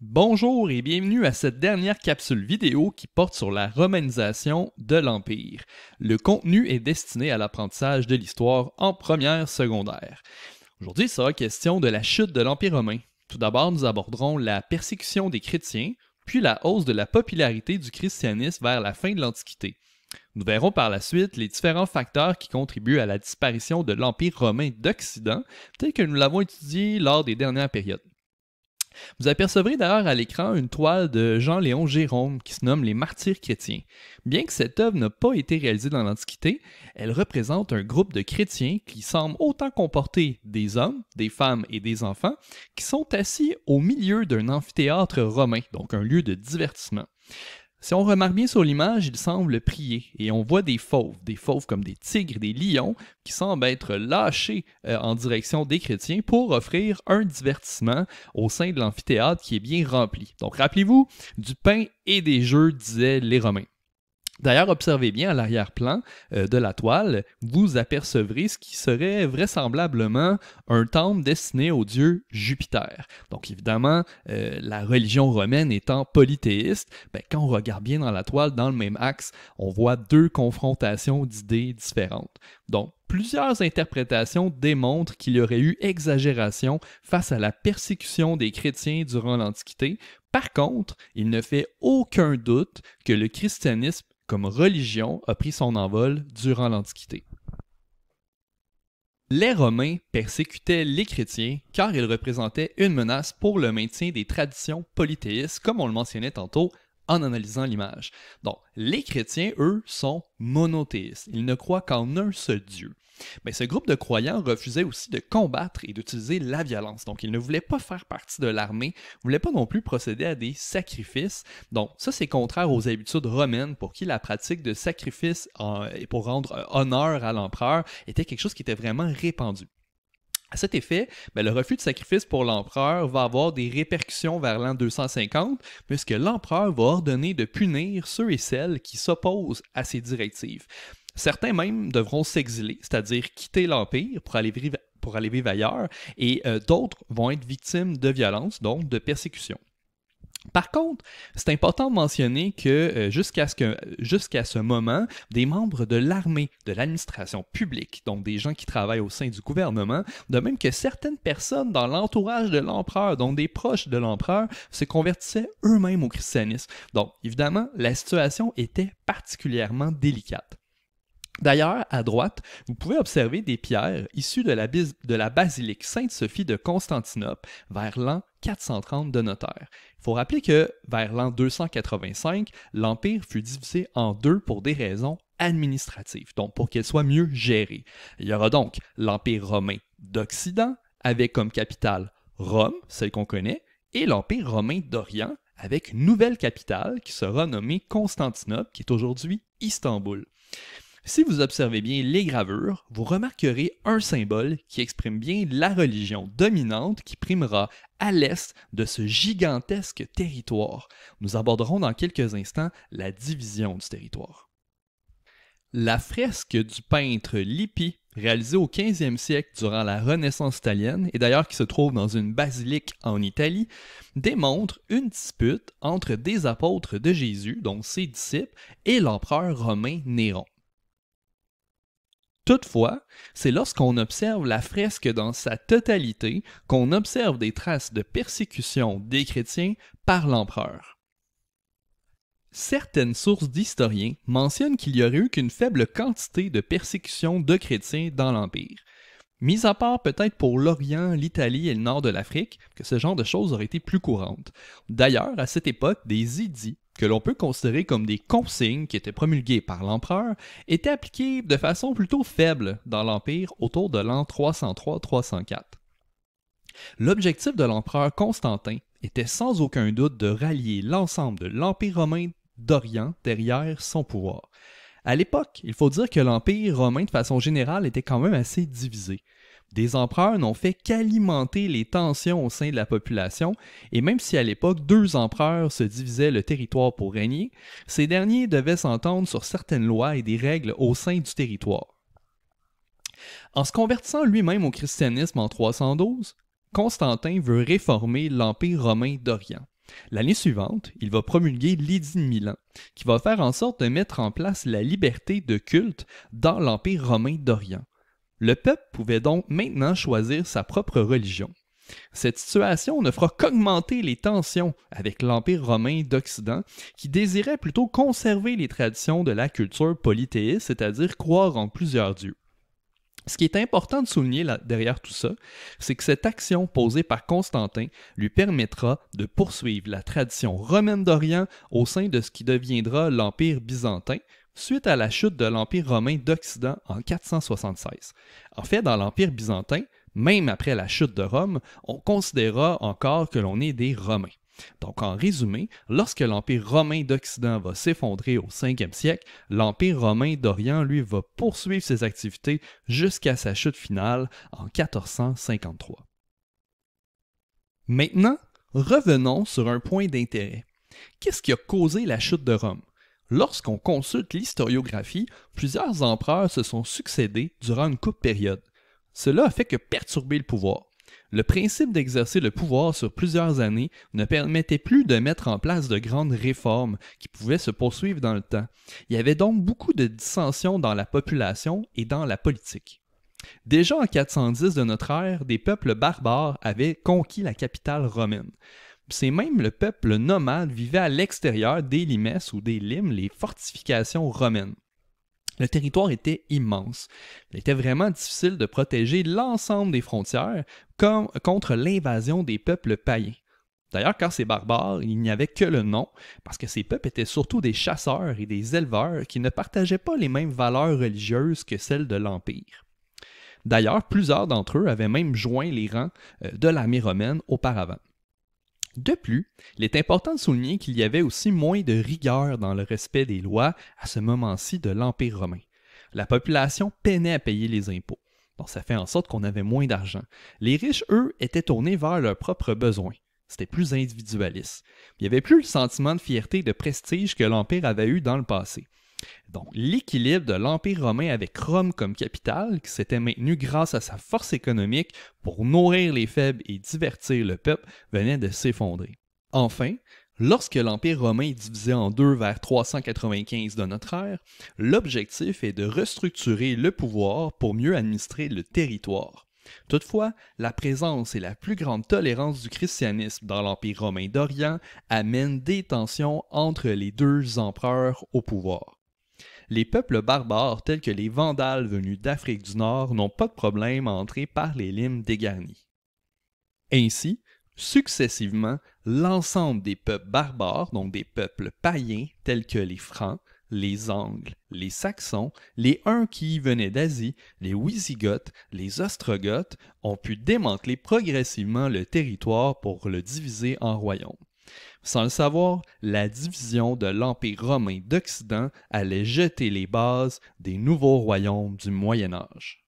Bonjour et bienvenue à cette dernière capsule vidéo qui porte sur la romanisation de l'Empire. Le contenu est destiné à l'apprentissage de l'histoire en première secondaire. Aujourd'hui, il sera question de la chute de l'Empire romain. Tout d'abord, nous aborderons la persécution des chrétiens, puis la hausse de la popularité du christianisme vers la fin de l'Antiquité. Nous verrons par la suite les différents facteurs qui contribuent à la disparition de l'Empire romain d'Occident, tel que nous l'avons étudié lors des dernières périodes. Vous apercevrez d'ailleurs à l'écran une toile de Jean-Léon Jérôme qui se nomme Les Martyrs chrétiens. Bien que cette œuvre n'a pas été réalisée dans l'Antiquité, elle représente un groupe de chrétiens qui semble autant comporter des hommes, des femmes et des enfants qui sont assis au milieu d'un amphithéâtre romain, donc un lieu de divertissement. Si on remarque bien sur l'image, il semble prier et on voit des fauves, des fauves comme des tigres, des lions, qui semblent être lâchés euh, en direction des chrétiens pour offrir un divertissement au sein de l'amphithéâtre qui est bien rempli. Donc rappelez-vous, du pain et des jeux, disaient les Romains. D'ailleurs, observez bien à l'arrière-plan euh, de la toile, vous apercevrez ce qui serait vraisemblablement un temple destiné au dieu Jupiter. Donc évidemment, euh, la religion romaine étant polythéiste, ben, quand on regarde bien dans la toile, dans le même axe, on voit deux confrontations d'idées différentes. Donc plusieurs interprétations démontrent qu'il y aurait eu exagération face à la persécution des chrétiens durant l'Antiquité. Par contre, il ne fait aucun doute que le christianisme comme religion a pris son envol durant l'Antiquité. Les Romains persécutaient les chrétiens car ils représentaient une menace pour le maintien des traditions polythéistes, comme on le mentionnait tantôt en analysant l'image. Donc, les chrétiens, eux, sont monothéistes. Ils ne croient qu'en un seul Dieu. Mais ce groupe de croyants refusait aussi de combattre et d'utiliser la violence. Donc, ils ne voulaient pas faire partie de l'armée, ne voulaient pas non plus procéder à des sacrifices. Donc, ça, c'est contraire aux habitudes romaines pour qui la pratique de sacrifice euh, et pour rendre euh, honneur à l'empereur était quelque chose qui était vraiment répandu. À cet effet, ben, le refus de sacrifice pour l'empereur va avoir des répercussions vers l'an 250, puisque l'empereur va ordonner de punir ceux et celles qui s'opposent à ses directives. Certains même devront s'exiler, c'est-à-dire quitter l'Empire pour aller vivre, pour aller vivre ailleurs, et euh, d'autres vont être victimes de violences, donc de persécutions. Par contre, c'est important de mentionner que euh, jusqu'à ce, ce, moment, des membres de l'armée, de l'administration publique, donc des gens qui travaillent au sein du gouvernement, de même que certaines personnes dans l'entourage de l'empereur, donc des proches de l'empereur, se convertissaient eux-mêmes au christianisme. Donc, évidemment, la situation était particulièrement délicate. D'ailleurs, à droite, vous pouvez observer des pierres issues de la, basilique Sainte-Sophie de Constantinople vers l'an 430 de notre Il faut rappeler que vers l'an 285, l'Empire fut divisé en deux pour des raisons administratives, donc pour qu'elle soit mieux gérée. Il y aura donc l'Empire romain d'Occident avec comme capitale Rome, celle qu'on connaît, et l'Empire romain d'Orient avec une nouvelle capitale qui sera nommée Constantinople, qui est aujourd'hui Istanbul. Si vous observez bien les gravures, vous remarquerez un symbole qui exprime bien la religion dominante qui primera à l'est de ce gigantesque territoire. Nous aborderons dans quelques instants la division du territoire. La fresque du peintre Lippi réalisée au 15e siècle durant la Renaissance italienne et d'ailleurs qui se trouve dans une basilique en Italie, démontre une dispute entre des apôtres de Jésus, dont ses disciples, et l'empereur romain Néron. Toutefois, c'est lorsqu'on observe la fresque dans sa totalité qu'on observe des traces de persécution des chrétiens par l'empereur. Certaines sources d'historiens mentionnent qu'il y aurait eu qu'une faible quantité de persécutions de chrétiens dans l'Empire. Mis à part peut-être pour l'Orient, l'Italie et le nord de l'Afrique, que ce genre de choses aurait été plus courantes. D'ailleurs, à cette époque, des idées, que l'on peut considérer comme des consignes qui étaient promulguées par l'empereur, étaient appliquées de façon plutôt faible dans l'Empire autour de l'an 303-304. L'objectif de l'empereur Constantin était sans aucun doute de rallier l'ensemble de l'Empire romain d'Orient derrière son pouvoir. À l'époque, il faut dire que l'Empire romain de façon générale était quand même assez divisé. Des empereurs n'ont fait qu'alimenter les tensions au sein de la population, et même si à l'époque deux empereurs se divisaient le territoire pour régner, ces derniers devaient s'entendre sur certaines lois et des règles au sein du territoire. En se convertissant lui-même au christianisme en 312, Constantin veut réformer l'Empire romain d'Orient. L'année suivante, il va promulguer l'édit de Milan, qui va faire en sorte de mettre en place la liberté de culte dans l'Empire romain d'Orient. Le peuple pouvait donc maintenant choisir sa propre religion. Cette situation ne fera qu'augmenter les tensions avec l'Empire romain d'Occident, qui désirait plutôt conserver les traditions de la culture polythéiste, c'est-à-dire croire en plusieurs dieux. Ce qui est important de souligner derrière tout ça, c'est que cette action posée par Constantin lui permettra de poursuivre la tradition romaine d'Orient au sein de ce qui deviendra l'Empire byzantin, suite à la chute de l'Empire romain d'Occident en 476. En fait, dans l'Empire byzantin, même après la chute de Rome, on considéra encore que l'on est des Romains. Donc en résumé, lorsque l'Empire romain d'Occident va s'effondrer au 5e siècle, l'Empire romain d'Orient, lui, va poursuivre ses activités jusqu'à sa chute finale en 1453. Maintenant, revenons sur un point d'intérêt. Qu'est-ce qui a causé la chute de Rome? Lorsqu'on consulte l'historiographie, plusieurs empereurs se sont succédés durant une courte période. Cela a fait que perturber le pouvoir. Le principe d'exercer le pouvoir sur plusieurs années ne permettait plus de mettre en place de grandes réformes qui pouvaient se poursuivre dans le temps. Il y avait donc beaucoup de dissensions dans la population et dans la politique. Déjà en 410 de notre ère, des peuples barbares avaient conquis la capitale romaine c'est même le peuple nomade vivait à l'extérieur des limes ou des limes, les fortifications romaines. Le territoire était immense. Il était vraiment difficile de protéger l'ensemble des frontières contre l'invasion des peuples païens. D'ailleurs, quand ces barbares, il n'y avait que le nom, parce que ces peuples étaient surtout des chasseurs et des éleveurs qui ne partageaient pas les mêmes valeurs religieuses que celles de l'Empire. D'ailleurs, plusieurs d'entre eux avaient même joint les rangs euh, de l'armée romaine auparavant. De plus, il est important de souligner qu'il y avait aussi moins de rigueur dans le respect des lois à ce moment-ci de l'Empire romain. La population peinait à payer les impôts. Donc ça fait en sorte qu'on avait moins d'argent. Les riches, eux, étaient tournés vers leurs propres besoins. C'était plus individualiste. Il n'y avait plus le sentiment de fierté et de prestige que l'Empire avait eu dans le passé. Donc, l'équilibre de l'Empire romain avec Rome comme capitale, qui s'était maintenu grâce à sa force économique pour nourrir les faibles et divertir le peuple, venait de s'effondrer. Enfin, Lorsque l'Empire romain est divisé en deux vers 395 de notre ère, l'objectif est de restructurer le pouvoir pour mieux administrer le territoire. Toutefois, la présence et la plus grande tolérance du christianisme dans l'Empire romain d'Orient amènent des tensions entre les deux empereurs au pouvoir les peuples barbares tels que les Vandales venus d'Afrique du Nord n'ont pas de problème à entrer par les limes dégarnies. Ainsi, successivement, l'ensemble des peuples barbares, donc des peuples païens tels que les Francs, les Angles, les Saxons, les Huns qui venaient d'Asie, les Wisigoths, les Ostrogoths, ont pu démanteler progressivement le territoire pour le diviser en royaumes. Sans le savoir, la division de l'Empire romain d'Occident allait jeter les bases des nouveaux royaumes du Moyen Âge.